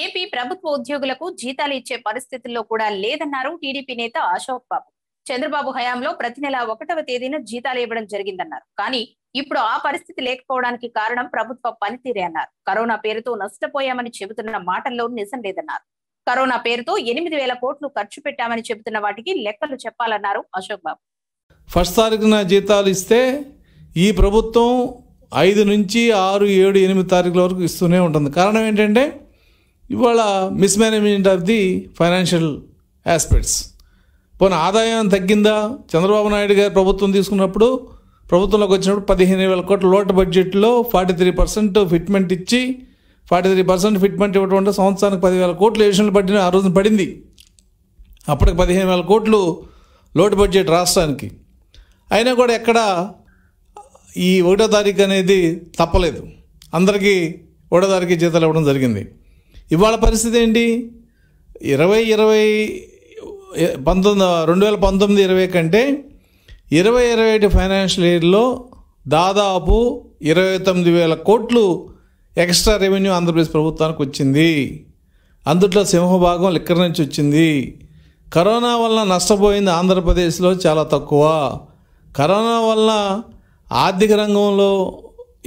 AP ప్రభుత్వ ఉద్యోగులకు జీతాలు ఇచ్చే పరిస్థితుల్లో కూడా లేదన్నారు టీడీపీ నేత అశోక్ బాబు చంద్రబాబు హయాంలో ప్రతి నెల ఒకటవ తేదీన జీతాలు ఇవ్వడం జరిగిందన్నారు కానీ ఇప్పుడు ఆ పరిస్థితి లేకపోవడానికి కారణం ప్రభుత్వ పనితీరే అన్నారు కరోనా పేరుతో నష్టపోయామని చెబుతున్న మాటల్లో నిజం లేదన్నారు కరోనా పేరుతో ఎనిమిది వేల కోట్లు ఖర్చు పెట్టామని చెబుతున్న వాటికి లెక్కలు చెప్పాలన్నారు అశోక్ బాబు ఫస్ట్ తారీఖున జీతాలు ఇస్తే ఈ ప్రభుత్వం ఐదు నుంచి ఆరు ఏడు ఎనిమిది తారీఖుల వరకు ఇస్తూనే ఉంటుంది కారణం ఏంటంటే ఇవాళ mismanagement of the financial aspects పోనీ ఆదాయం తగ్గిందా చంద్రబాబు నాయుడు గారు ప్రభుత్వం తీసుకున్నప్పుడు ప్రభుత్వంలోకి వచ్చినప్పుడు పదిహేను వేల కోట్ల లోటు బడ్జెట్లో ఫార్టీ త్రీ పర్సెంట్ ఫిట్మెంట్ ఇచ్చి ఫార్టీ త్రీ పర్సెంట్ ఫిట్మెంట్ ఇవ్వడం అంటే సంవత్సరానికి పదివేల కోట్లు ఏషన్లు పడిన ఆ రోజున పడింది అప్పటికి పదిహేను వేల కోట్లు లోటు బడ్జెట్ రాష్ట్రానికి అయినా కూడా ఎక్కడ ఈ ఒకటో తారీఖు అనేది తప్పలేదు అందరికీ ఒకటో తారీఖు జీతాలు ఇవ్వడం జరిగింది ఇవాళ పరిస్థితి ఏంటి ఇరవై ఇరవై పంతొమ్మిది రెండు వేల పంతొమ్మిది ఇరవై కంటే ఇరవై ఇరవై ఒకటి ఫైనాన్షియల్ ఇయర్లో దాదాపు ఇరవై తొమ్మిది వేల కోట్లు ఎక్స్ట్రా రెవెన్యూ ఆంధ్రప్రదేశ్ ప్రభుత్వానికి వచ్చింది అందుట్లో సింహభాగం లిక్కర్ నుంచి వచ్చింది కరోనా వల్ల నష్టపోయింది ఆంధ్రప్రదేశ్లో చాలా తక్కువ కరోనా వల్ల ఆర్థిక రంగంలో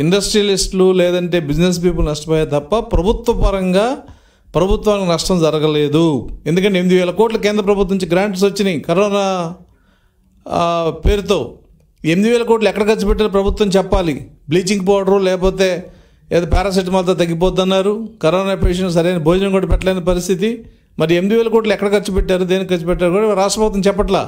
ఇండస్ట్రియలిస్టులు లేదంటే బిజినెస్ పీపుల్ నష్టపోయే తప్ప ప్రభుత్వ పరంగా ప్రభుత్వానికి నష్టం జరగలేదు ఎందుకంటే ఎనిమిది వేల కోట్ల కేంద్ర ప్రభుత్వం నుంచి గ్రాంట్స్ వచ్చినాయి కరోనా పేరుతో ఎనిమిది వేల కోట్లు ఎక్కడ ఖర్చు పెట్టారు ప్రభుత్వం చెప్పాలి బ్లీచింగ్ పౌడరు లేకపోతే ఏదో పారాసెటమాల్తో తగ్గిపోతున్నారు కరోనా పేషెంట్ సరైన భోజనం కూడా పెట్టలేని పరిస్థితి మరి ఎనిమిది వేల కోట్లు ఎక్కడ ఖర్చు పెట్టారు దేనికి ఖర్చు పెట్టారు కూడా రాష్ట్ర ప్రభుత్వం చెప్పట్లా